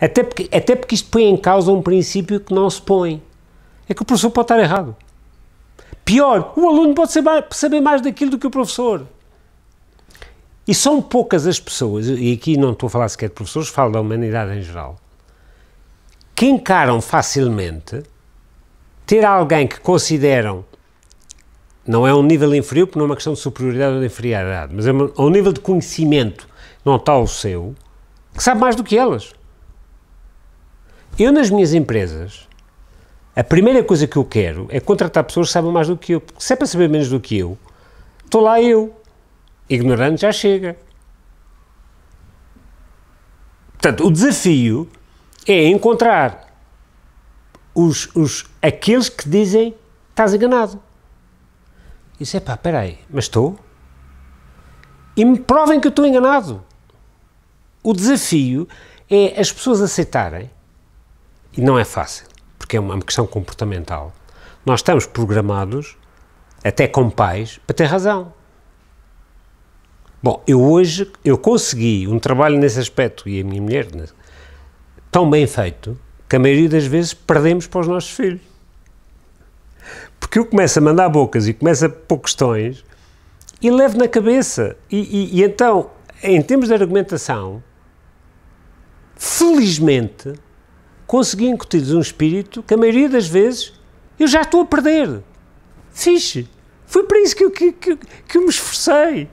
Até porque, até porque isto põe em causa um princípio que não se põe. É que o professor pode estar errado. Pior, o aluno pode saber mais daquilo do que o professor. E são poucas as pessoas, e aqui não estou a falar sequer de professores, falo da humanidade em geral, que encaram facilmente ter alguém que consideram não é um nível inferior, porque não é uma questão de superioridade ou de inferioridade, mas é, é um nível de conhecimento, não está o seu, que sabe mais do que elas. Eu, nas minhas empresas, a primeira coisa que eu quero é contratar pessoas que sabem mais do que eu. Porque se é para saber menos do que eu, estou lá eu. Ignorante já chega. Portanto, o desafio é encontrar os, os, aqueles que dizem estás enganado. Isso é pá, peraí, mas estou? E me provem que eu estou enganado. O desafio é as pessoas aceitarem e não é fácil, porque é uma questão comportamental. Nós estamos programados, até com pais, para ter razão. Bom, eu hoje, eu consegui um trabalho nesse aspecto, e a minha mulher, né, tão bem feito, que a maioria das vezes perdemos para os nossos filhos. Porque eu começo a mandar bocas e começo a pôr questões e levo na cabeça. E, e, e então, em termos de argumentação, felizmente, consegui incutir-lhes um espírito que a maioria das vezes eu já estou a perder. Fixe! Foi para isso que eu, que, que, que eu me esforcei.